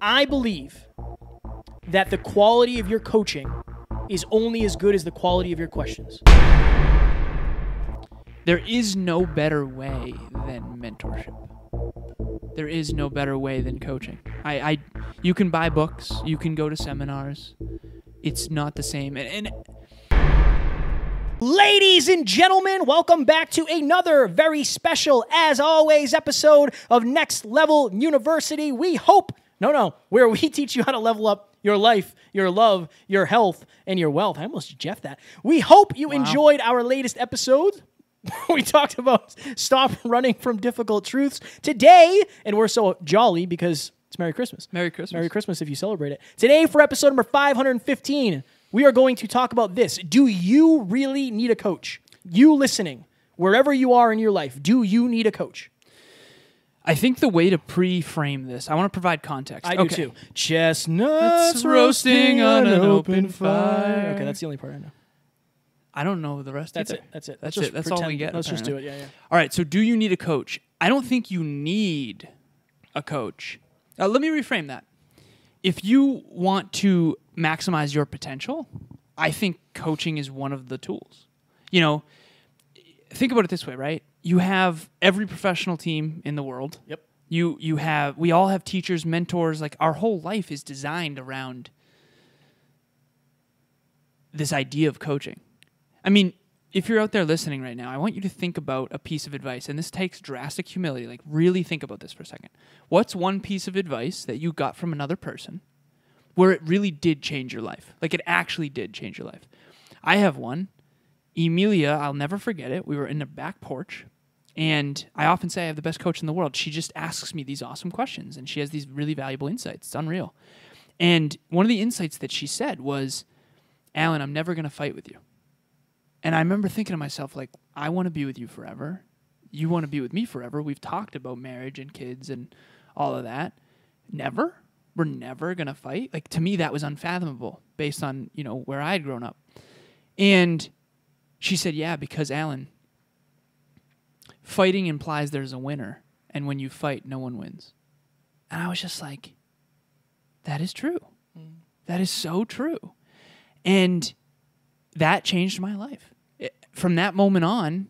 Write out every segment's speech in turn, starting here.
I believe that the quality of your coaching is only as good as the quality of your questions. There is no better way than mentorship. There is no better way than coaching. I, I you can buy books, you can go to seminars. It's not the same. and, and Ladies and gentlemen, welcome back to another very special, as always, episode of Next Level University. We hope no, no, where we teach you how to level up your life, your love, your health, and your wealth. I almost jeff that. We hope you wow. enjoyed our latest episode. we talked about stop running from difficult truths today, and we're so jolly because it's Merry Christmas. Merry Christmas. Merry Christmas if you celebrate it. Today, for episode number 515, we are going to talk about this. Do you really need a coach? You listening, wherever you are in your life, do you need a coach? I think the way to pre-frame this, I want to provide context. I okay. do too. Chestnuts roasting on an open fire. Okay, that's the only part I know. I don't know the rest. That's either. it. That's it. That's it. That's pretend. all we get. Let's apparently. just do it. Yeah, yeah. All right. So, do you need a coach? I don't think you need a coach. Uh, let me reframe that. If you want to maximize your potential, I think coaching is one of the tools. You know, think about it this way, right? you have every professional team in the world. Yep. You you have we all have teachers, mentors, like our whole life is designed around this idea of coaching. I mean, if you're out there listening right now, I want you to think about a piece of advice, and this takes drastic humility. Like, really think about this for a second. What's one piece of advice that you got from another person where it really did change your life? Like, it actually did change your life. I have one Emilia, I'll never forget it. We were in the back porch, and I often say I have the best coach in the world. She just asks me these awesome questions, and she has these really valuable insights. It's unreal. And one of the insights that she said was, Alan, I'm never going to fight with you. And I remember thinking to myself, like, I want to be with you forever. You want to be with me forever. We've talked about marriage and kids and all of that. Never? We're never going to fight? Like, to me, that was unfathomable based on, you know, where I had grown up. And she said, Yeah, because Alan, fighting implies there's a winner. And when you fight, no one wins. And I was just like, That is true. Mm. That is so true. And that changed my life. It, from that moment on,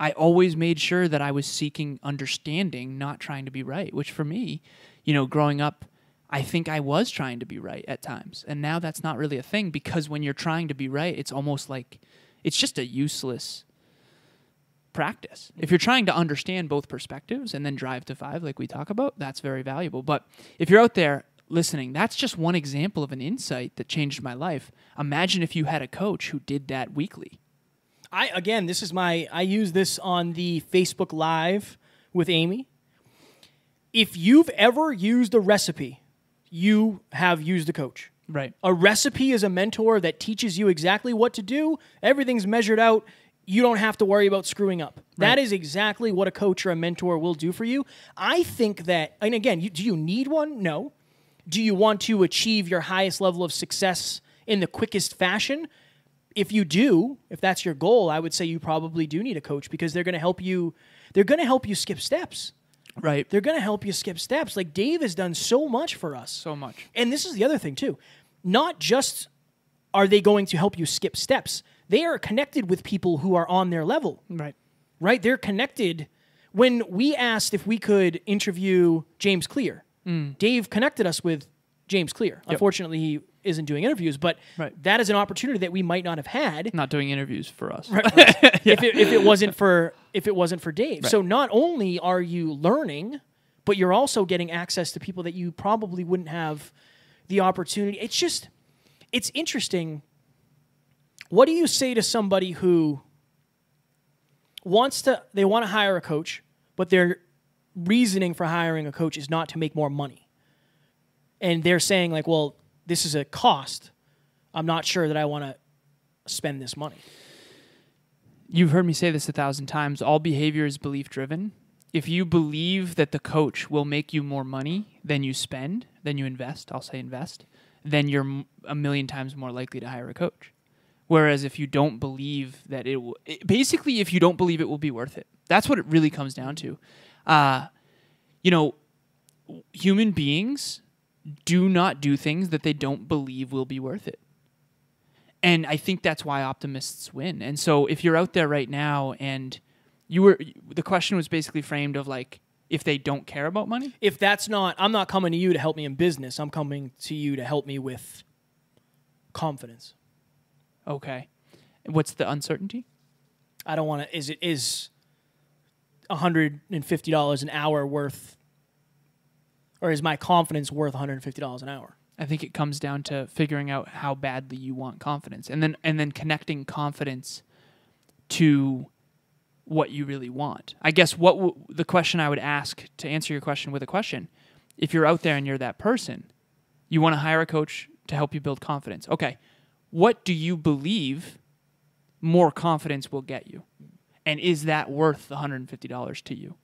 I always made sure that I was seeking understanding, not trying to be right, which for me, you know, growing up, I think I was trying to be right at times. And now that's not really a thing because when you're trying to be right, it's almost like it's just a useless practice. If you're trying to understand both perspectives and then drive to five, like we talk about, that's very valuable. But if you're out there listening, that's just one example of an insight that changed my life. Imagine if you had a coach who did that weekly. I again, this is my I use this on the Facebook Live with Amy. If you've ever used a recipe, you have used a coach. Right. A recipe is a mentor that teaches you exactly what to do. Everything's measured out. You don't have to worry about screwing up. Right. That is exactly what a coach or a mentor will do for you. I think that, and again, you, do you need one? No. Do you want to achieve your highest level of success in the quickest fashion? If you do, if that's your goal, I would say you probably do need a coach because they're going to help you. They're going to help you skip steps. Right. They're going to help you skip steps. Like Dave has done so much for us. So much. And this is the other thing, too not just are they going to help you skip steps, they are connected with people who are on their level. Right. Right? They're connected. When we asked if we could interview James Clear, mm. Dave connected us with James Clear. Yep. Unfortunately, he isn't doing interviews, but right. that is an opportunity that we might not have had. Not doing interviews for us, right, yeah. if, it, if, it, wasn't for if it wasn't for Dave. So not only are you learning, but you're also getting access to people that you probably wouldn't have the opportunity. It's just, it's interesting. What do you say to somebody who wants to, they want to hire a coach, but their reasoning for hiring a coach is not to make more money? And they're saying, like, well, this is a cost. I'm not sure that I want to spend this money. You've heard me say this a thousand times. All behavior is belief driven if you believe that the coach will make you more money than you spend, than you invest, I'll say invest, then you're a million times more likely to hire a coach. Whereas if you don't believe that it will, it, basically, if you don't believe it will be worth it, that's what it really comes down to. Uh, you know, human beings do not do things that they don't believe will be worth it. And I think that's why optimists win. And so if you're out there right now and you were the question was basically framed of like if they don't care about money. If that's not, I'm not coming to you to help me in business. I'm coming to you to help me with confidence. Okay, what's the uncertainty? I don't want to. Is it is hundred and fifty dollars an hour worth, or is my confidence worth one hundred and fifty dollars an hour? I think it comes down to figuring out how badly you want confidence, and then and then connecting confidence to what you really want. I guess what w- the question I would ask to answer your question with a question if you're out there and you're that person, you want to hire a coach to help you build confidence. Okay, what do you believe more confidence will get you? And is that worth the $150 to you?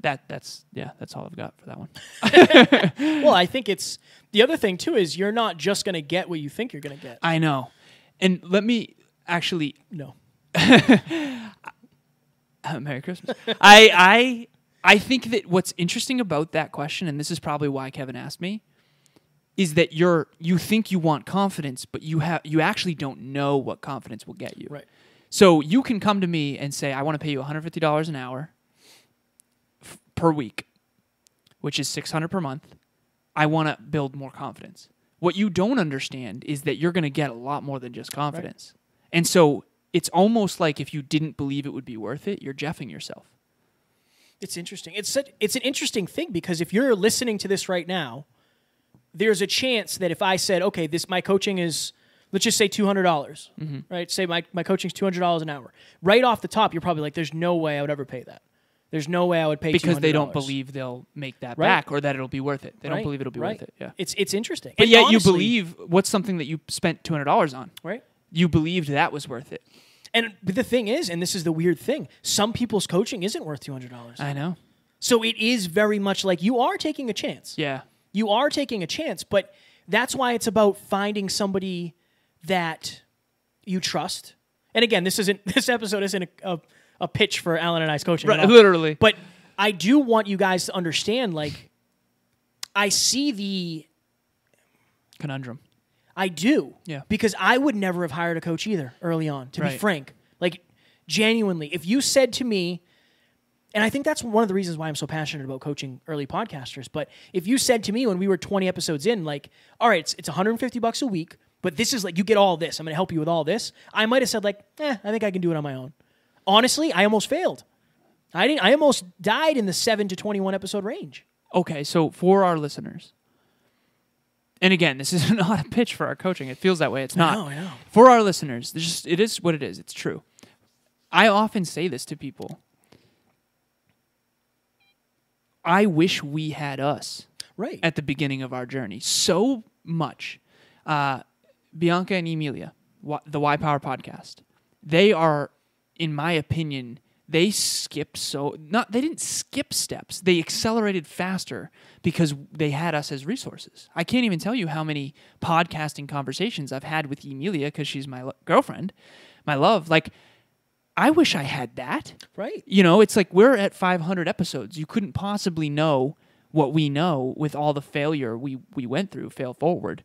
That that's yeah, that's all I've got for that one. well, I think it's the other thing too is you're not just going to get what you think you're going to get. I know. And let me actually no. Uh, Merry Christmas. I I I think that what's interesting about that question, and this is probably why Kevin asked me, is that you're you think you want confidence, but you have you actually don't know what confidence will get you. Right. So you can come to me and say, I want to pay you $150 an hour f- per week, which is 600 per month. I want to build more confidence. What you don't understand is that you're going to get a lot more than just confidence. Right. And so it's almost like if you didn't believe it would be worth it, you're jeffing yourself. It's interesting. It's it's an interesting thing because if you're listening to this right now, there's a chance that if I said, okay, this my coaching is let's just say $200 dollars mm-hmm. right say my, my coaching's $200 an hour right off the top you're probably like there's no way i would ever pay that there's no way i would pay because $200. they don't believe they'll make that right. back or that it'll be worth it they right. don't believe it'll be right. worth it yeah it's it's interesting but and yet honestly, you believe what's something that you spent $200 on right you believed that was worth it. And the thing is, and this is the weird thing, some people's coaching isn't worth two hundred dollars. I know. So it is very much like you are taking a chance. Yeah. You are taking a chance, but that's why it's about finding somebody that you trust. And again, this isn't this episode isn't a, a, a pitch for Alan and I's coaching. Right, literally. But I do want you guys to understand, like, I see the conundrum. I do. Yeah. Because I would never have hired a coach either early on, to right. be frank. Like, genuinely, if you said to me, and I think that's one of the reasons why I'm so passionate about coaching early podcasters. But if you said to me when we were 20 episodes in, like, all right, it's, it's 150 bucks a week, but this is like, you get all this, I'm going to help you with all this, I might have said, like, eh, I think I can do it on my own. Honestly, I almost failed. I, didn't, I almost died in the 7 to 21 episode range. Okay, so for our listeners, and again, this is not a pitch for our coaching. It feels that way. It's not. No, no. For our listeners, just, it is what it is. It's true. I often say this to people. I wish we had us right at the beginning of our journey so much. Uh, Bianca and Emilia, the Why Power podcast, they are, in my opinion, they skipped so not they didn't skip steps they accelerated faster because they had us as resources i can't even tell you how many podcasting conversations i've had with emilia because she's my girlfriend my love like i wish i had that right you know it's like we're at 500 episodes you couldn't possibly know what we know with all the failure we we went through fail forward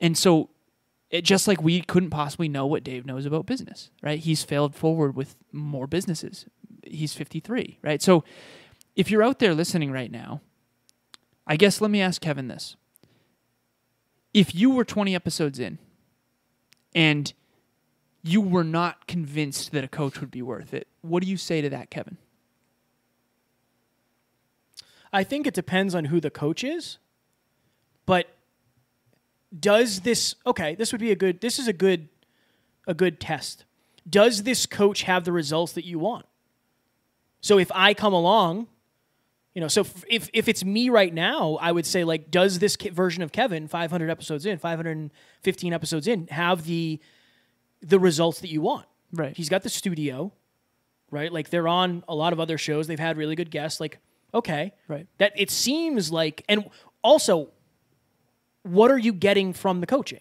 and so it just like we couldn't possibly know what Dave knows about business, right? He's failed forward with more businesses. He's 53, right? So if you're out there listening right now, I guess let me ask Kevin this. If you were 20 episodes in and you were not convinced that a coach would be worth it, what do you say to that, Kevin? I think it depends on who the coach is, but does this okay this would be a good this is a good a good test does this coach have the results that you want so if i come along you know so if if it's me right now i would say like does this version of kevin 500 episodes in 515 episodes in have the the results that you want right he's got the studio right like they're on a lot of other shows they've had really good guests like okay right that it seems like and also what are you getting from the coaching?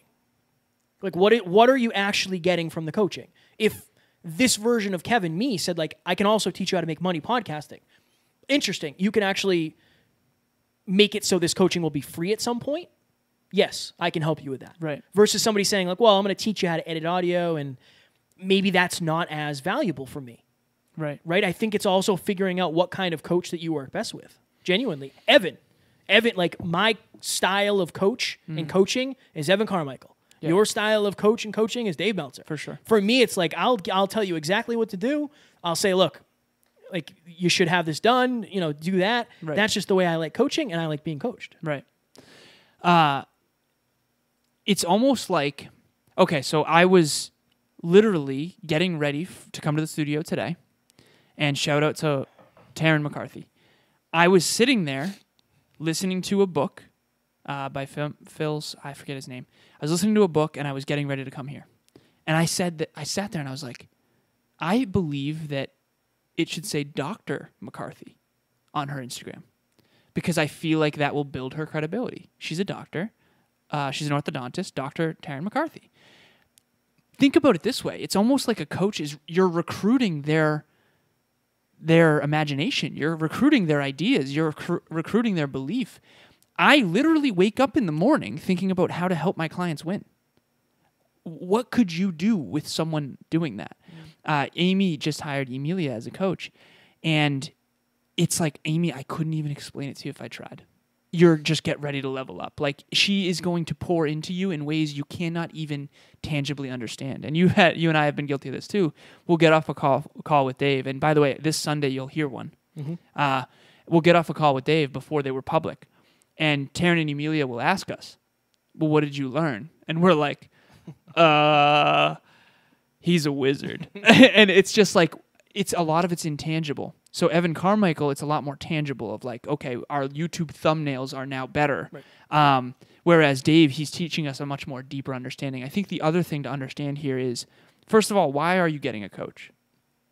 Like what it, what are you actually getting from the coaching? If this version of Kevin me said like I can also teach you how to make money podcasting. Interesting. You can actually make it so this coaching will be free at some point. Yes, I can help you with that. Right. Versus somebody saying like, "Well, I'm going to teach you how to edit audio and maybe that's not as valuable for me." Right. Right? I think it's also figuring out what kind of coach that you work best with. Genuinely. Evan, Evan, like my style of coach mm. and coaching is Evan Carmichael. Yeah. Your style of coach and coaching is Dave Meltzer. For sure. For me, it's like I'll I'll tell you exactly what to do. I'll say, look, like you should have this done. You know, do that. Right. That's just the way I like coaching, and I like being coached. Right. Uh, it's almost like okay. So I was literally getting ready to come to the studio today, and shout out to Taryn McCarthy. I was sitting there listening to a book uh, by Phil, Phil's, I forget his name. I was listening to a book and I was getting ready to come here. And I said that I sat there and I was like, I believe that it should say Dr. McCarthy on her Instagram because I feel like that will build her credibility. She's a doctor, uh, she's an orthodontist, Dr. Taryn McCarthy. Think about it this way it's almost like a coach is you're recruiting their their imagination. You're recruiting their ideas. You're rec- recruiting their belief. I literally wake up in the morning thinking about how to help my clients win. What could you do with someone doing that? Mm. Uh, Amy just hired Emilia as a coach. And it's like, Amy, I couldn't even explain it to you if I tried you're just get ready to level up. Like she is going to pour into you in ways you cannot even tangibly understand. And you had you and I have been guilty of this too. We'll get off a call call with Dave. And by the way, this Sunday you'll hear one. Mm-hmm. Uh, we'll get off a call with Dave before they were public, and Taryn and Emilia will ask us, "Well, what did you learn?" And we're like, "Uh, he's a wizard." and it's just like it's a lot of it's intangible. So Evan Carmichael, it's a lot more tangible of like, okay, our YouTube thumbnails are now better. Right. Um, whereas Dave, he's teaching us a much more deeper understanding. I think the other thing to understand here is, first of all, why are you getting a coach?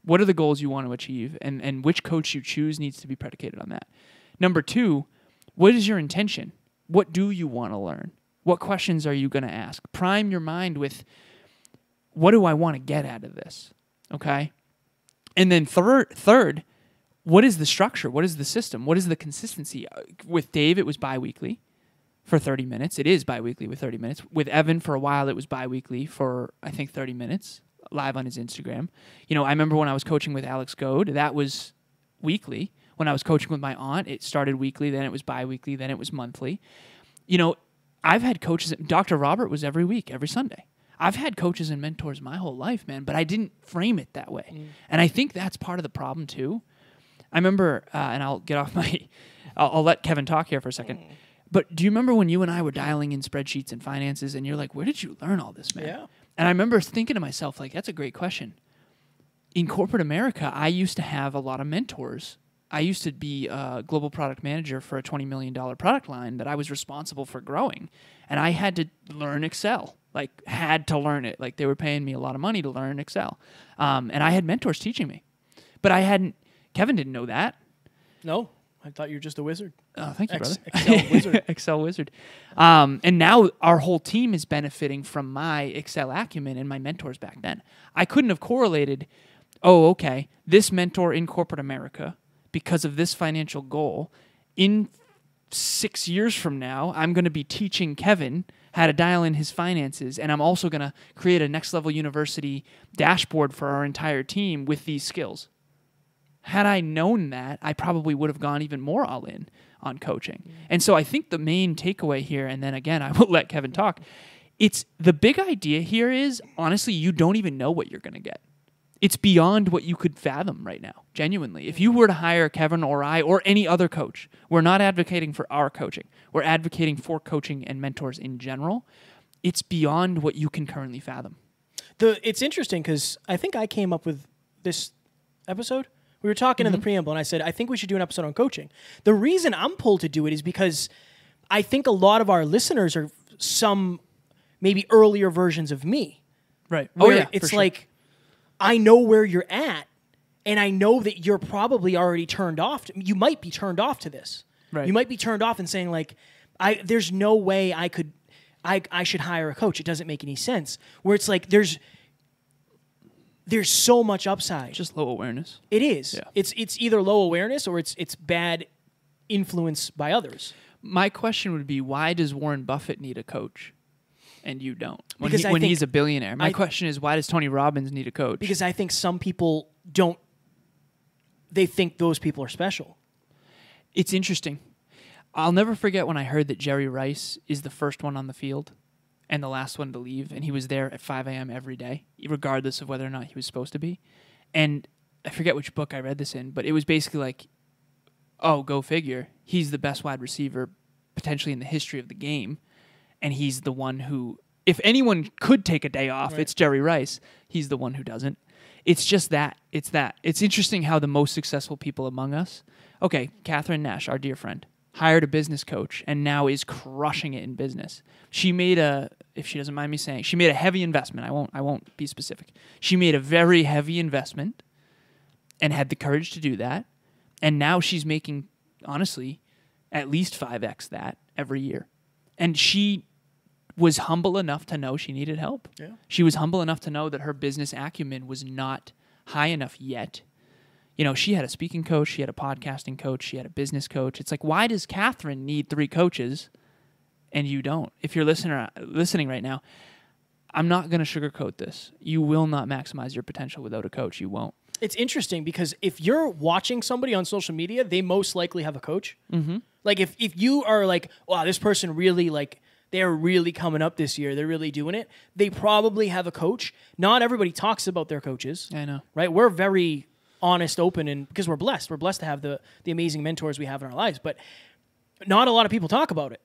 What are the goals you want to achieve, and and which coach you choose needs to be predicated on that. Number two, what is your intention? What do you want to learn? What questions are you going to ask? Prime your mind with what do I want to get out of this? Okay. And then third, third, what is the structure? What is the system? What is the consistency? Uh, with Dave, it was biweekly for 30 minutes. It is biweekly with 30 minutes. With Evan, for a while, it was biweekly for, I think, 30 minutes live on his Instagram. You know, I remember when I was coaching with Alex Goad, that was weekly. When I was coaching with my aunt, it started weekly, then it was biweekly, then it was monthly. You know, I've had coaches, Dr. Robert was every week, every Sunday. I've had coaches and mentors my whole life, man, but I didn't frame it that way. Mm. And I think that's part of the problem, too I remember, uh, and I'll get off my, I'll, I'll, let Kevin talk here for a second. Mm. But do you remember when you and I were dialing in spreadsheets and finances, and you're like, "Where did you learn all this, man?" Yeah. And I remember thinking to myself, like, "That's a great question." In corporate America, I used to have a lot of mentors. I used to be a global product manager for a twenty million dollar product line that I was responsible for growing, and I had to learn Excel. Like, had to learn it. Like, they were paying me a lot of money to learn Excel, um, and I had mentors teaching me, but I hadn't Kevin didn't know that. No, I thought you were just a wizard. Oh, thank you, Ex- brother. Excel wizard. Excel wizard. Um, and now our whole team is benefiting from my Excel acumen and my mentors back then. I couldn't have correlated. Oh, okay. This mentor in corporate America, because of this financial goal, in six years from now, I'm going to be teaching Kevin how to dial in his finances. And I'm also going to create a next level university dashboard for our entire team with these skills had I known that, I probably would have gone even more all in on coaching. And so I think the main takeaway here, and then again, I will let Kevin talk. It's the big idea here is honestly, you don't even know what you're going to get. It's beyond what you could fathom right now, genuinely. If you were to hire Kevin or I or any other coach, we're not advocating for our coaching, we're advocating for coaching and mentors in general. It's beyond what you can currently fathom. The, it's interesting because I think I came up with this episode we were talking mm-hmm. in the mm-hmm. preamble, and I said I think we should do an episode on coaching. The reason I'm pulled to do it is because I think a lot of our listeners are some maybe earlier versions of me. Right. Oh yeah. It's like I know where you're at, and I know that you're probably already turned off. To, you might be turned off to this. Right. You might be turned off and saying like, I there's no way I could, I I should hire a coach. It doesn't make any sense. Where it's like there's there's so much upside. Just low awareness. It is. Yeah. It's it's either low awareness or it's it's bad influence by others. My question would be why does Warren Buffett need a coach? And you don't when, because he, when he's a billionaire. My I, question is why does Tony Robbins need a coach? Because I think some people don't. They think those people are special. It's interesting. I'll never forget when I heard that Jerry Rice is the first one on the field and the last one to leave, and he was there at 5 a.m. every day, regardless of whether or not he was supposed to be. And I forget which book I read this in, but it was basically like, oh, go figure. He's the best wide receiver potentially in the history of the game, and he's the one who, if anyone could take a day off, right. it's Jerry Rice. He's the one who doesn't. It's just that. It's that. It's interesting how the most successful people among us. Okay, Catherine Nash, our dear friend hired a business coach and now is crushing it in business. She made a if she doesn't mind me saying, she made a heavy investment. I won't I won't be specific. She made a very heavy investment and had the courage to do that. And now she's making honestly at least 5x that every year. And she was humble enough to know she needed help. Yeah. She was humble enough to know that her business acumen was not high enough yet you know, she had a speaking coach, she had a podcasting coach, she had a business coach. It's like, why does Catherine need three coaches and you don't? If you're listener, uh, listening right now, I'm not going to sugarcoat this. You will not maximize your potential without a coach. You won't. It's interesting because if you're watching somebody on social media, they most likely have a coach. Mm-hmm. Like if if you are like, wow, this person really like they're really coming up this year. They're really doing it. They probably have a coach. Not everybody talks about their coaches. I know. Right? We're very honest, open, and because we're blessed, we're blessed to have the the amazing mentors we have in our lives. But not a lot of people talk about it.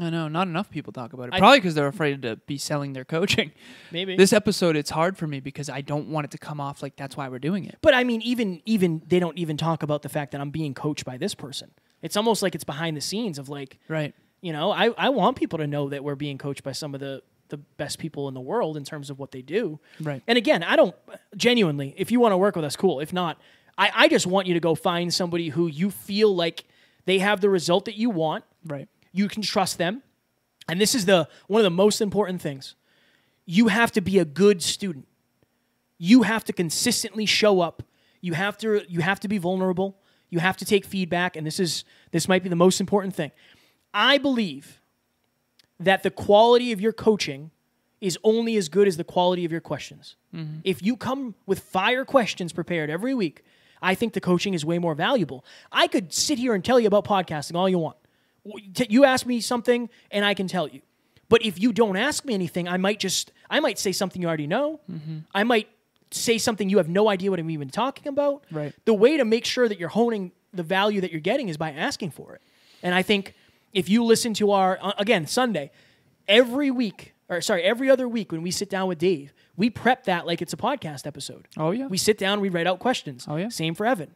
I know, not enough people talk about it. Probably because they're afraid to be selling their coaching. Maybe this episode, it's hard for me because I don't want it to come off like that's why we're doing it. But I mean, even even they don't even talk about the fact that I'm being coached by this person. It's almost like it's behind the scenes of like, right? You know, I I want people to know that we're being coached by some of the the best people in the world in terms of what they do. Right. And again, I don't genuinely, if you want to work with us, cool. If not, I, I just want you to go find somebody who you feel like they have the result that you want. Right. You can trust them. And this is the one of the most important things. You have to be a good student. You have to consistently show up. You have to you have to be vulnerable. You have to take feedback and this is this might be the most important thing. I believe that the quality of your coaching is only as good as the quality of your questions. Mm-hmm. If you come with fire questions prepared every week, I think the coaching is way more valuable. I could sit here and tell you about podcasting all you want. You ask me something and I can tell you. But if you don't ask me anything, I might just I might say something you already know. Mm-hmm. I might say something you have no idea what I'm even talking about. Right. The way to make sure that you're honing the value that you're getting is by asking for it. And I think if you listen to our uh, again Sunday, every week or sorry, every other week when we sit down with Dave, we prep that like it's a podcast episode. Oh yeah. We sit down, we write out questions. Oh yeah. Same for Evan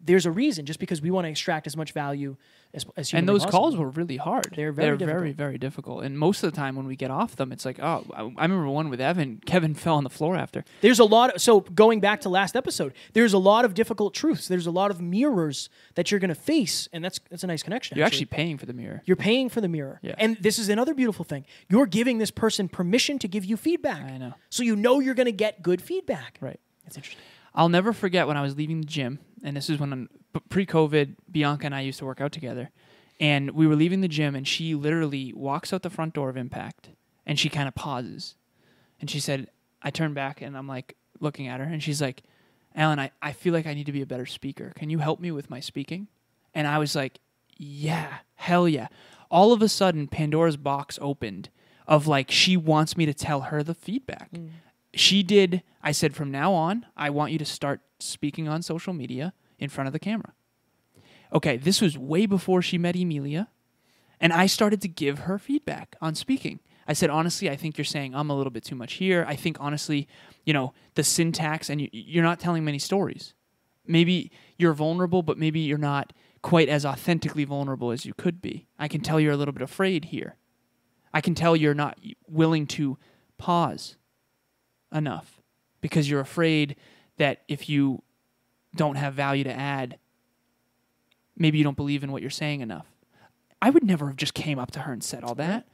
there's a reason just because we want to extract as much value as, as and those possible. calls were really hard they're very they're very very difficult and most of the time when we get off them it's like oh I, I, remember one with evan kevin fell on the floor after there's a lot of, so going back to last episode there's a lot of difficult truths there's a lot of mirrors that you're going to face and that's that's a nice connection you're actually. actually. paying for the mirror you're paying for the mirror yeah. and this is another beautiful thing you're giving this person permission to give you feedback i know so you know you're going to get good feedback right that's interesting I'll never forget when I was leaving the gym and this is when pre-COVID, Bianca and I used to work out together, and we were leaving the gym, and she literally walks out the front door of Impact, and she kind of pauses, and she said, "I turn back, and I'm like looking at her, and she's like, Alan, I, I feel like I need to be a better speaker. Can you help me with my speaking?" And I was like, "Yeah, hell yeah!" All of a sudden, Pandora's box opened of like she wants me to tell her the feedback. Mm she did. I said, from now on, I want you to start speaking on social media in front of the camera. Okay, this was way before she met Emilia, and I started to give her feedback on speaking. I said, honestly, I think you're saying I'm a little bit too much here. I think, honestly, you know, the syntax, and you, are not telling many stories. Maybe you're vulnerable, but maybe you're not quite as authentically vulnerable as you could be. I can tell you're a little bit afraid here. I can tell you're not willing to pause enough because you're afraid that if you don't have value to add, maybe you don't believe in what you're saying enough. I would never have just came up to her and said all that.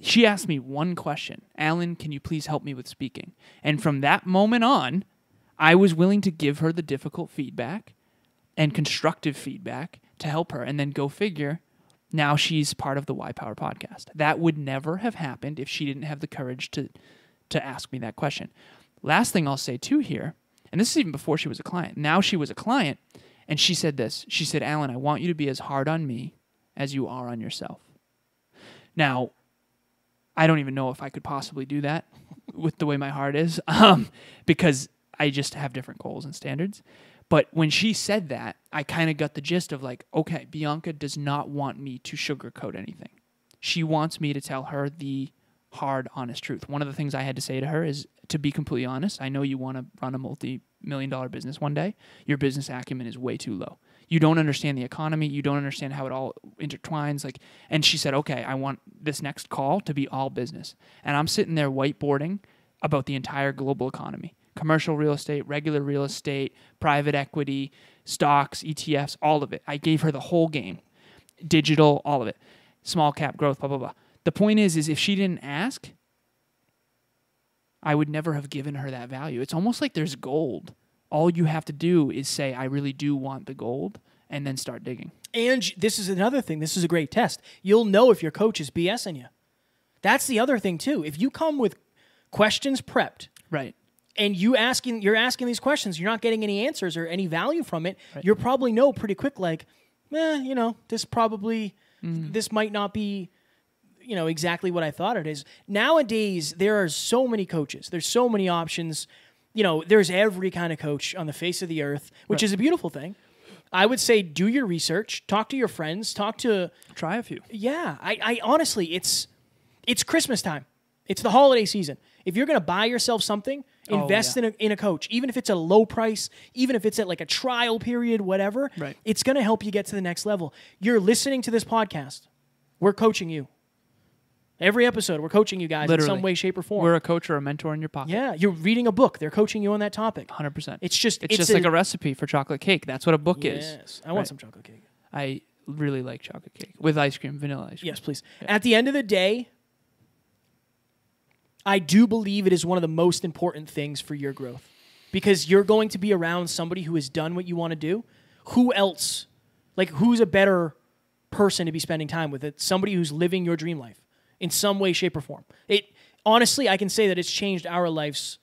She asked me one question Alan, can you please help me with speaking? And from that moment on, I was willing to give her the difficult feedback and constructive feedback to help her. And then go figure, now she's part of the Why Power podcast. That would never have happened if she didn't have the courage to to ask me that question. Last thing I'll say too here, and this is even before she was a client. Now she was a client, and she said this. She said, Alan, I want you to be as hard on me as you are on yourself. Now, I don't even know if I could possibly do that with the way my heart is, um, because I just have different goals and standards. But when she said that, I kind of got the gist of like, okay, Bianca does not want me to sugarcoat anything. She wants me to tell her the hard, honest truth. One of the things I had to say to her is to be completely honest, I know you want to run a multi million dollar business one day. Your business acumen is way too low. You don't understand the economy. You don't understand how it all intertwines. Like, and she said, okay, I want this next call to be all business. And I'm sitting there whiteboarding about the entire global economy commercial real estate, regular real estate, private equity, stocks, ETFs, all of it. I gave her the whole game digital, all of it, small cap growth, blah, blah, blah. The point is, is if she didn't ask, I would never have given her that value. It's almost like there's gold. All you have to do is say, I really do want the gold, and then start digging. And this is another thing. This is a great test. You'll know if your coach is BSing you. That's the other thing too. If you come with questions prepped, right, and you asking you're asking these questions, you're not getting any answers or any value from it. Right. You'll probably know pretty quick, like, eh, you know, this probably mm. this might not be you know exactly what I thought it is. Nowadays, there are so many coaches. There's so many options. You know, there's every kind of coach on the face of the earth, which right. is a beautiful thing. I would say do your research, talk to your friends, talk to try a few. Yeah, I, I honestly, it's it's Christmas time. It's the holiday season. If you're gonna buy yourself something, oh, invest oh, yeah. in, a, in a coach, even if it's a low price, even if it's at like a trial period, whatever. Right. It's gonna help you get to the next level. You're listening to this podcast. We're coaching you. Every episode, we're coaching you guys Literally. in some way, shape, or form. We're a coach or a mentor in your pocket. Yeah, you're reading a book. They're coaching you on that topic. 100%. It's just it's, it's just a, like a recipe for chocolate cake. That's what a book yes, is. Yes, I want right. some chocolate cake. I really like chocolate cake with ice cream, vanilla ice cream. Yes, please. Yeah. At the end of the day, I do believe it is one of the most important things for your growth because you're going to be around somebody who has done what you want to do. Who else? Like, who's a better person to be spending time with? It's somebody who's living your dream life in some way, shape, or form. It honestly, I can say that it's changed our lives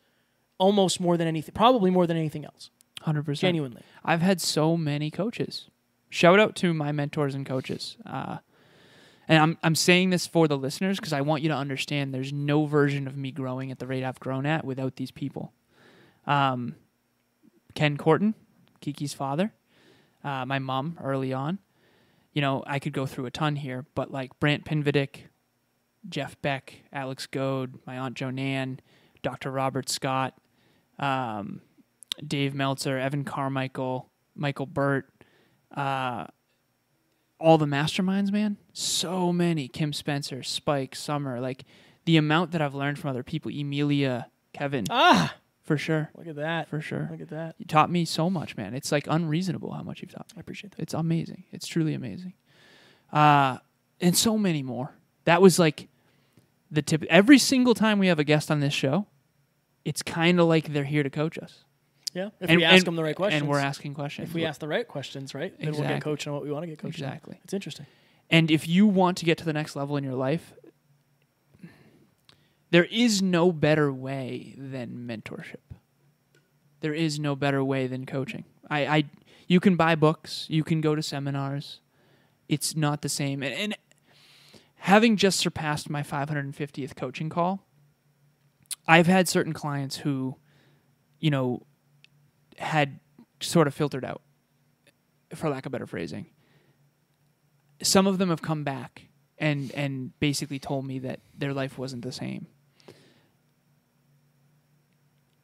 almost more than anything, probably more than anything else. Hundred percent, genuinely. I've had so many coaches. Shout out to my mentors and coaches. Uh, and I'm I'm saying this for the listeners because I want you to understand. There's no version of me growing at the rate I've grown at without these people. Um, Ken Corton, Kiki's father, uh, my mom early on. You know, I could go through a ton here, but like Brant Pinvidic, Jeff Beck, Alex Goad, my aunt Jonan, Dr. Robert Scott, um, Dave Meltzer, Evan Carmichael, Michael Burt, uh, all the masterminds, man. So many Kim Spencer, Spike, Summer, like the amount that I've learned from other people, Emilia, Kevin. Ah, for sure. Look at that. For sure. Look at that. You taught me so much, man. It's like unreasonable how much you've taught. Me. I appreciate that. It's amazing. It's truly amazing. Uh, and so many more. That was like the tip. Every single time we have a guest on this show, it's kind of like they're here to coach us. Yeah, if and, we ask and, them the right questions, and we're asking questions. If we ask the right questions, right, then exactly. we'll get coached on what we want to get coached. Exactly. On. It's interesting. And if you want to get to the next level in your life, there is no better way than mentorship. There is no better way than coaching. I, I you can buy books, you can go to seminars. It's not the same. And, and having just surpassed my 550th coaching call, I've had certain clients who, you know, had sort of filtered out, for lack of better phrasing. Some of them have come back and and basically told me that their life wasn't the same.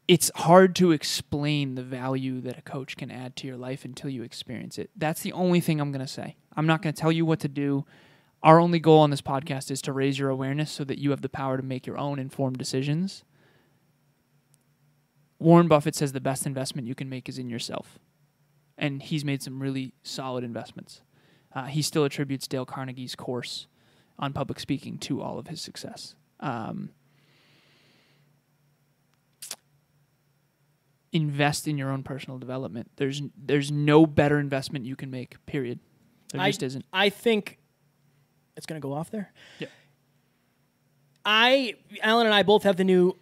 It's hard to explain the value that a coach can add to your life until you experience it. That's the only thing I'm going to say. I'm not going to tell you what to do. Our only goal on this podcast is to raise your awareness so that you have the power to make your own informed decisions. Warren Buffett says the best investment you can make is in yourself. And he's made some really solid investments. Uh, he still attributes Dale Carnegie's course on public speaking to all of his success. Um, invest in your own personal development. There's there's no better investment you can make. Period. There I, just isn't. I think it's going to go off there. Yeah. I, Alan and I both have the new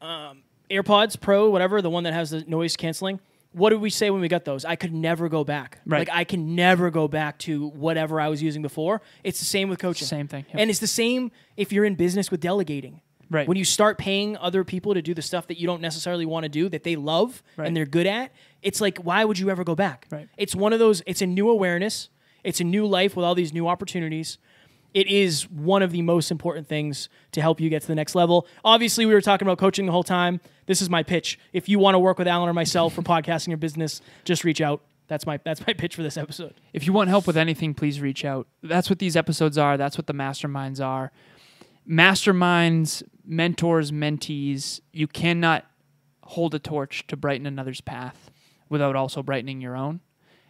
um, AirPods Pro, whatever, the one that has the noise canceling. What did we say when we got those? I could never go back. Right. Like I can never go back to whatever I was using before. It's the same with coaching. Same thing. Yep. And it's the same if you're in business with delegating. Right. When you start paying other people to do the stuff that you don't necessarily want to do that they love right. and they're good at, it's like why would you ever go back? Right. It's one of those it's a new awareness. It's a new life with all these new opportunities it is one of the most important things to help you get to the next level. Obviously, we were talking about coaching the whole time. This is my pitch. If you want to work with Alan or myself for podcasting your business, just reach out. That's my that's my pitch for this episode. If you want help with anything, please reach out. That's what these episodes are. That's what the masterminds are. Masterminds, mentors, mentees, you cannot hold a torch to brighten another's path without also brightening your own.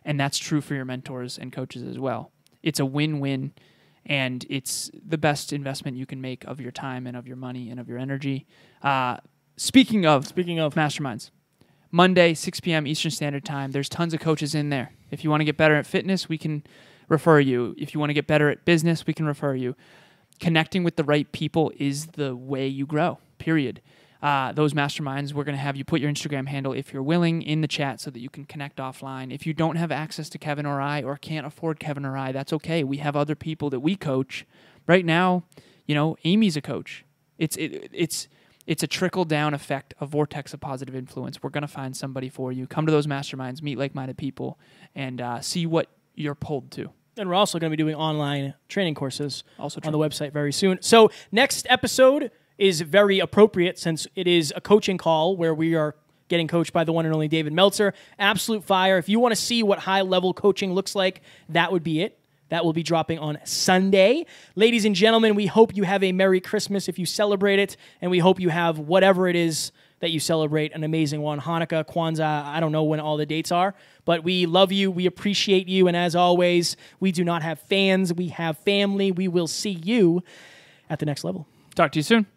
And that's true for your mentors and coaches as well. It's a win win and it's the best investment you can make of your time and of your money and of your energy. Uh, speaking of speaking of masterminds, Monday 6 p.m. Eastern Standard Time. There's tons of coaches in there. If you want to get better at fitness, we can refer you. If you want to get better at business, we can refer you. Connecting with the right people is the way you grow. Period uh, those masterminds, we're going to have you put your Instagram handle, if you're willing, in the chat so that you can connect offline. If you don't have access to Kevin or I or can't afford Kevin or I, that's okay. We have other people that we coach. Right now, you know, Amy's a coach. It's it, it's it's a trickle down effect, a vortex of positive influence. We're going to find somebody for you. Come to those masterminds, meet like minded people, and uh, see what you're pulled to. And we're also going to be doing online training courses also on the website very soon. So, next episode, is very appropriate since it is a coaching call where we are getting coached by the one and only David Meltzer. Absolute fire. If you want to see what high level coaching looks like, that would be it. That will be dropping on Sunday. Ladies and gentlemen, we hope you have a Merry Christmas if you celebrate it, and we hope you have whatever it is that you celebrate an amazing one Hanukkah, Kwanzaa. I don't know when all the dates are, but we love you. We appreciate you. And as always, we do not have fans, we have family. We will see you at the next level. Talk to you soon.